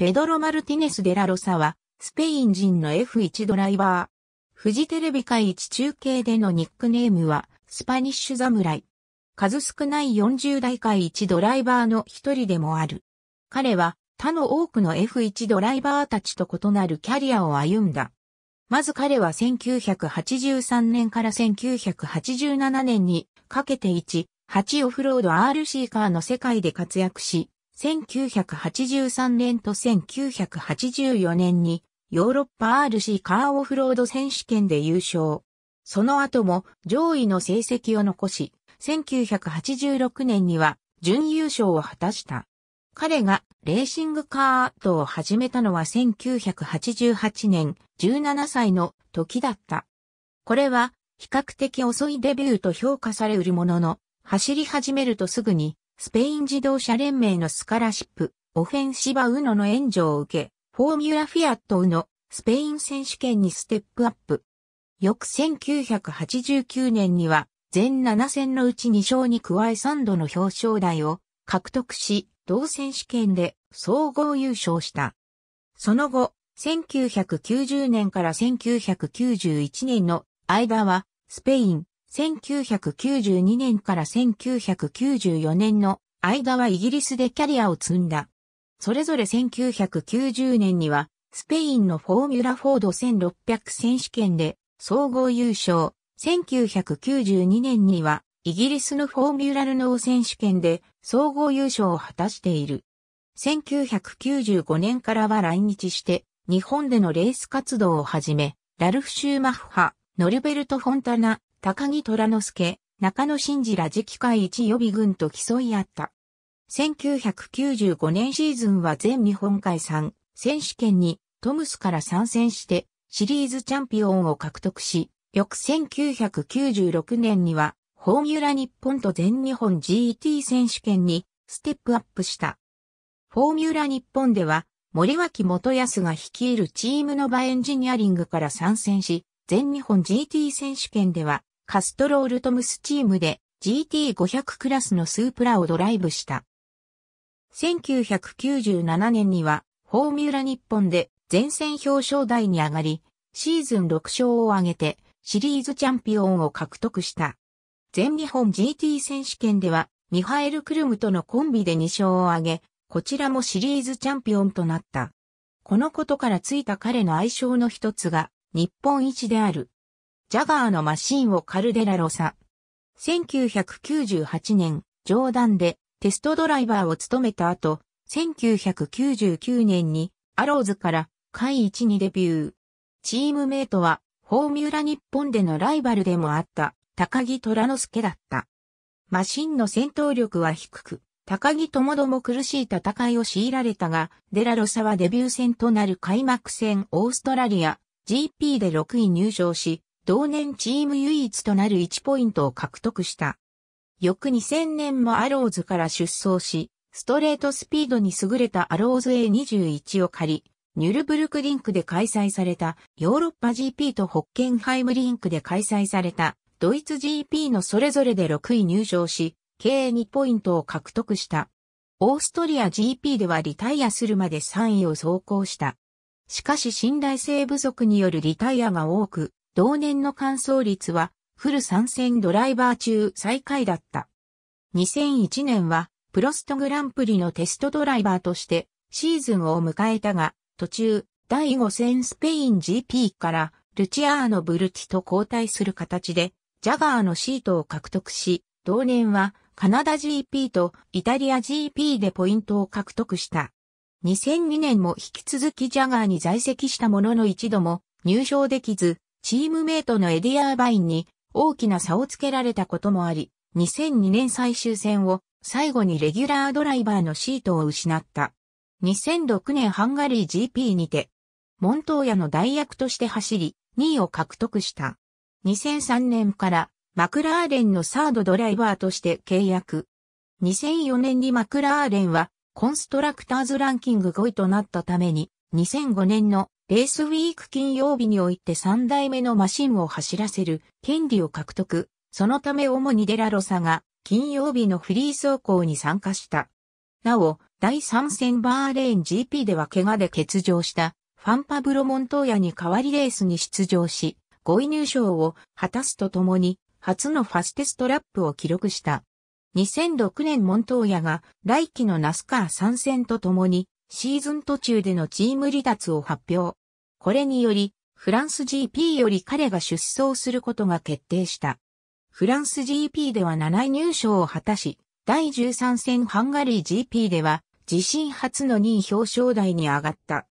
ペドロ・マルティネス・デラロサは、スペイン人の F1 ドライバー。フジテレビ会一中継でのニックネームは、スパニッシュザムライ。数少ない40代会一ドライバーの一人でもある。彼は、他の多くの F1 ドライバーたちと異なるキャリアを歩んだ。まず彼は1983年から1987年にかけて1、8オフロード RC カーの世界で活躍し、1983年と1984年にヨーロッパ RC カーオフロード選手権で優勝。その後も上位の成績を残し、1986年には準優勝を果たした。彼がレーシングカーアートを始めたのは1988年17歳の時だった。これは比較的遅いデビューと評価されるものの、走り始めるとすぐにスペイン自動車連盟のスカラシップ、オフェンシバウノの援助を受け、フォーミュラフィアットウノ、スペイン選手権にステップアップ。翌1989年には、全7戦のうち2勝に加え3度の表彰台を獲得し、同選手権で総合優勝した。その後、1990年から1991年の間は、スペイン、1992年から1994年の間はイギリスでキャリアを積んだ。それぞれ1990年には、スペインのフォーミュラフォード1600選手権で総合優勝。1992年には、イギリスのフォーミュラルノー選手権で総合優勝を果たしている。1995年からは来日して、日本でのレース活動をはじめ、ラルフ・シューマッハ、ノルベルト・フォンタナ、高木虎之助、中野真治ら次期会一予備軍と競い合った。1995年シーズンは全日本海3選手権にトムスから参戦してシリーズチャンピオンを獲得し、翌1996年にはホーミュラ日本と全日本 GT 選手権にステップアップした。フォーミュラ日本では森脇元康が率いるチームのバエンジニアリングから参戦し、全日本 GT 選手権ではカストロールトムスチームで GT500 クラスのスープラをドライブした。1997年には、フォーミュラ日本で前線表彰台に上がり、シーズン6勝を挙げて、シリーズチャンピオンを獲得した。全日本 GT 選手権では、ミハエル・クルムとのコンビで2勝を挙げ、こちらもシリーズチャンピオンとなった。このことからついた彼の愛称の一つが、日本一である。ジャガーのマシンをカルデラロサ。1998年、冗談でテストドライバーを務めた後、1999年にアローズから会一にデビュー。チームメイトはフォーミュラ日本でのライバルでもあった高木虎之助だった。マシンの戦闘力は低く、高木ともども苦しい戦いを強いられたが、デラロサはデビュー戦となる開幕戦オーストラリア GP で6位入賞し、同年チーム唯一となる1ポイントを獲得した。翌2000年もアローズから出走し、ストレートスピードに優れたアローズ A21 を借り、ニュルブルクリンクで開催されたヨーロッパ GP とホッケンハイムリンクで開催されたドイツ GP のそれぞれで6位入賞し、計2ポイントを獲得した。オーストリア GP ではリタイアするまで3位を走行した。しかし信頼性不足によるリタイアが多く、同年の完走率は、フル参戦ドライバー中最下位だった。2001年は、プロストグランプリのテストドライバーとして、シーズンを迎えたが、途中、第5戦スペイン GP から、ルチアーノ・ブルティと交代する形で、ジャガーのシートを獲得し、同年は、カナダ GP とイタリア GP でポイントを獲得した。2002年も引き続きジャガーに在籍したものの一度も入賞できず、チームメイトのエディアーバインに大きな差をつけられたこともあり、2002年最終戦を最後にレギュラードライバーのシートを失った。2006年ハンガリー GP にて、モントーヤの代役として走り、2位を獲得した。2003年からマクラーレンのサードドライバーとして契約。2004年にマクラーレンはコンストラクターズランキング5位となったために、2005年のレースウィーク金曜日において3代目のマシンを走らせる権利を獲得。そのため主にデラロサが金曜日のフリー走行に参加した。なお、第3戦バーレーン GP では怪我で欠場したファンパブロ・モントーヤに代わりレースに出場し、5位入賞を果たすとともに、初のファステストラップを記録した。2006年モントーヤが来季のナスカー参戦とともに、シーズン途中でのチーム離脱を発表。これにより、フランス GP より彼が出走することが決定した。フランス GP では7位入賞を果たし、第13戦ハンガリー GP では、自身初の2位表彰台に上がった。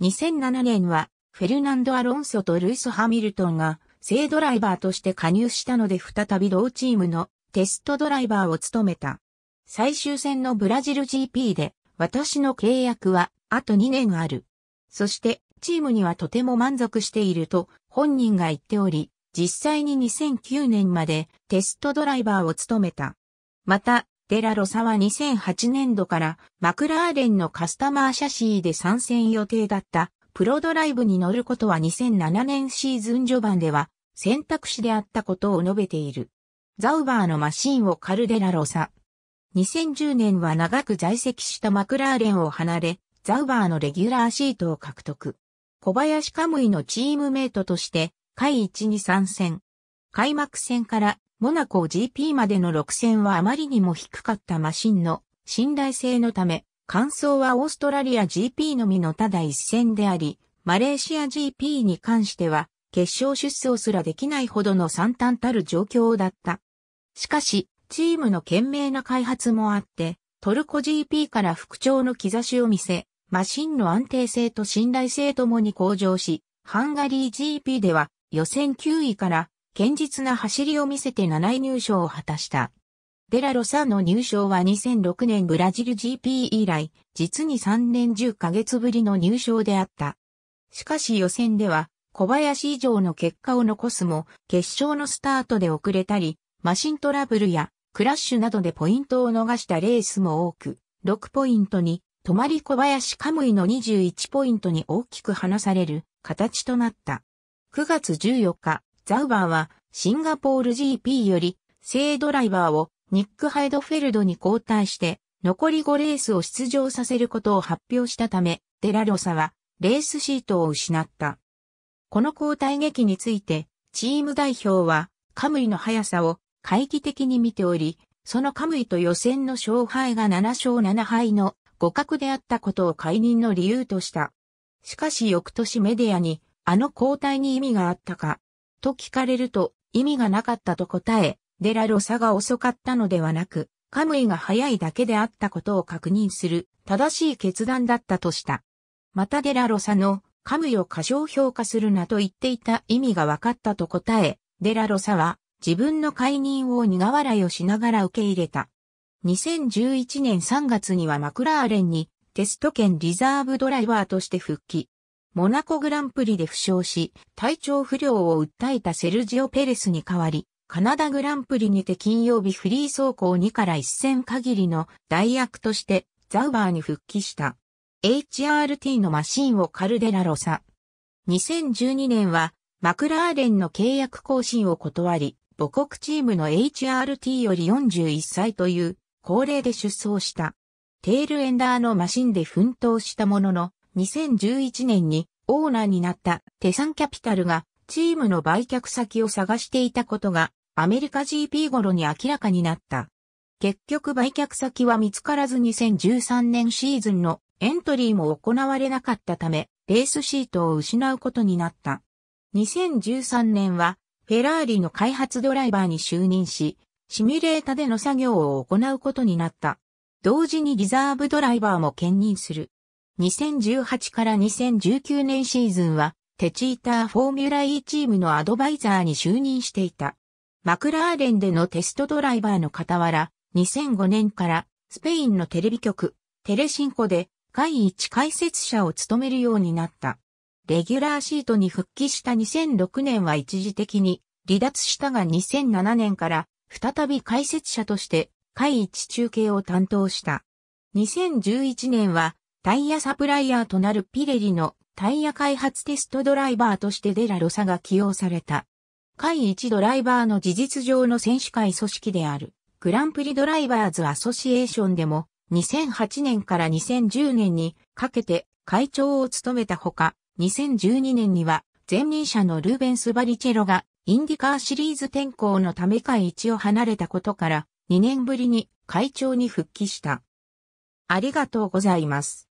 2007年は、フェルナンド・アロンソとルイス・ハミルトンが、正ドライバーとして加入したので再び同チームのテストドライバーを務めた。最終戦のブラジル GP で、私の契約はあと2年ある。そしてチームにはとても満足していると本人が言っており、実際に2009年までテストドライバーを務めた。また、デラロサは2008年度からマクラーレンのカスタマーシャシーで参戦予定だったプロドライブに乗ることは2007年シーズン序盤では選択肢であったことを述べている。ザウバーのマシンをカルデラロサ。2010年は長く在籍したマクラーレンを離れ、ザウバーのレギュラーシートを獲得。小林カムイのチームメイトとして、下一に参戦。開幕戦からモナコ GP までの6戦はあまりにも低かったマシンの信頼性のため、感想はオーストラリア GP のみのただ一戦であり、マレーシア GP に関しては、決勝出走すらできないほどの惨憺たる状況だった。しかし、チームの懸命な開発もあって、トルコ GP から復調の兆しを見せ、マシンの安定性と信頼性ともに向上し、ハンガリー GP では予選9位から堅実な走りを見せて7位入賞を果たした。デラロサの入賞は2006年ブラジル GP 以来、実に3年10ヶ月ぶりの入賞であった。しかし予選では、小林以上の結果を残すも、決勝のスタートで遅れたり、マシントラブルやクラッシュなどでポイントを逃したレースも多く、6ポイントに泊り小林カムイの21ポイントに大きく離される形となった。9月14日、ザウバーはシンガポール GP より正ドライバーをニック・ハイドフェルドに交代して残り5レースを出場させることを発表したため、デラロサはレースシートを失った。この交代劇について、チーム代表はカムイの速さを回帰的に見ており、そのカムイと予選の勝敗が7勝7敗の互角であったことを解任の理由とした。しかし翌年メディアに、あの交代に意味があったか、と聞かれると、意味がなかったと答え、デラロサが遅かったのではなく、カムイが早いだけであったことを確認する正しい決断だったとした。またデラロサのカムイを過小評価するなと言っていた意味が分かったと答え、デラロサは自分の解任を苦笑いをしながら受け入れた。2011年3月にはマクラーレンにテスト兼リザーブドライバーとして復帰。モナコグランプリで負傷し、体調不良を訴えたセルジオ・ペレスに代わり、カナダグランプリにて金曜日フリー走行2から1戦限りの代役としてザウバーに復帰した。HRT のマシンをカルデラロサ。2012年はマクラーレンの契約更新を断り、母国チームの HRT より41歳という高齢で出走した。テールエンダーのマシンで奮闘したものの、2011年にオーナーになったテサンキャピタルがチームの売却先を探していたことがアメリカ GP 頃に明らかになった。結局売却先は見つからず2013年シーズンのエントリーも行われなかったため、レースシートを失うことになった。2013年はフェラーリの開発ドライバーに就任し、シミュレータでの作業を行うことになった。同時にリザーブドライバーも兼任する。2018から2019年シーズンは、テチーターフォーミュラ E チームのアドバイザーに就任していた。マクラーレンでのテストドライバーの傍ら、2005年からスペインのテレビ局、テレシンコで会一解説者を務めるようになった。レギュラーシートに復帰した2006年は一時的に離脱したが2007年から再び解説者として、会一中継を担当した。2011年は、タイヤサプライヤーとなるピレリのタイヤ開発テストドライバーとしてデラロサが起用された。会一ドライバーの事実上の選手会組織である、グランプリドライバーズアソシエーションでも、2008年から2010年にかけて会長を務めたほか、2012年には前任者のルーベンス・バリチェロがインディカーシリーズ転向のため会一を離れたことから2年ぶりに会長に復帰した。ありがとうございます。